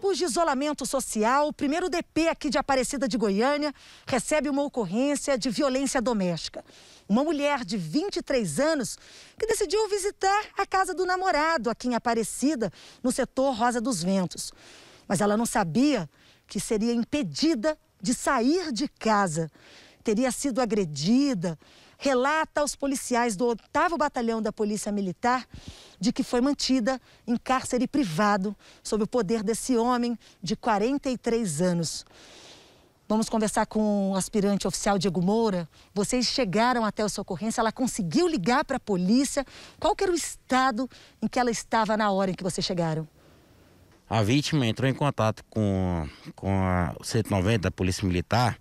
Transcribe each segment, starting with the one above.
tempos de isolamento social, o primeiro DP aqui de Aparecida de Goiânia recebe uma ocorrência de violência doméstica. Uma mulher de 23 anos que decidiu visitar a casa do namorado aqui em Aparecida, no setor Rosa dos Ventos. Mas ela não sabia que seria impedida de sair de casa. Teria sido agredida, relata aos policiais do 8 Batalhão da Polícia Militar de que foi mantida em cárcere privado sob o poder desse homem de 43 anos. Vamos conversar com o aspirante oficial Diego Moura. Vocês chegaram até a sua ocorrência, ela conseguiu ligar para a polícia. Qual era o estado em que ela estava na hora em que vocês chegaram? A vítima entrou em contato com, com a 190 da Polícia Militar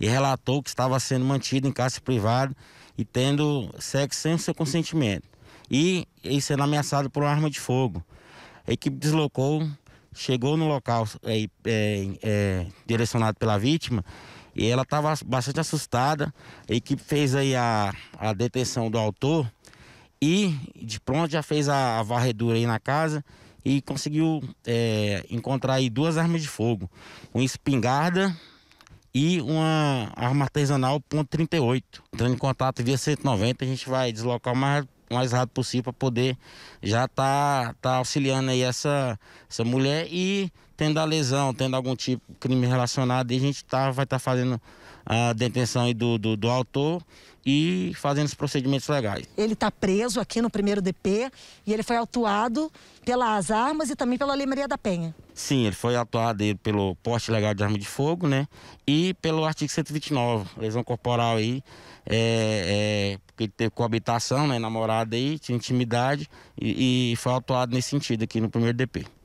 e relatou que estava sendo mantida em casa privada e tendo sexo sem o seu consentimento e, e sendo ameaçado por uma arma de fogo. A equipe deslocou, chegou no local é, é, é, direcionado pela vítima e ela estava bastante assustada. A equipe fez aí a, a detenção do autor e de pronto já fez a, a varredura aí na casa e conseguiu é, encontrar aí duas armas de fogo, uma espingarda e uma arma artesanal .38. Entrando em contato via 190, a gente vai deslocar o mais o mais rápido possível para poder já tá, tá auxiliando aí essa, essa mulher e tendo a lesão, tendo algum tipo de crime relacionado, a gente tá, vai estar tá fazendo a detenção aí do, do, do autor e fazendo os procedimentos legais. Ele está preso aqui no primeiro DP e ele foi autuado pelas armas e também pela Lei Maria da Penha. Sim, ele foi atuado pelo porte legal de arma de fogo, né? E pelo artigo 129, lesão corporal aí, é, é porque ele teve coabitação, né, namorada aí, tinha intimidade e, e foi atuado nesse sentido aqui no primeiro DP.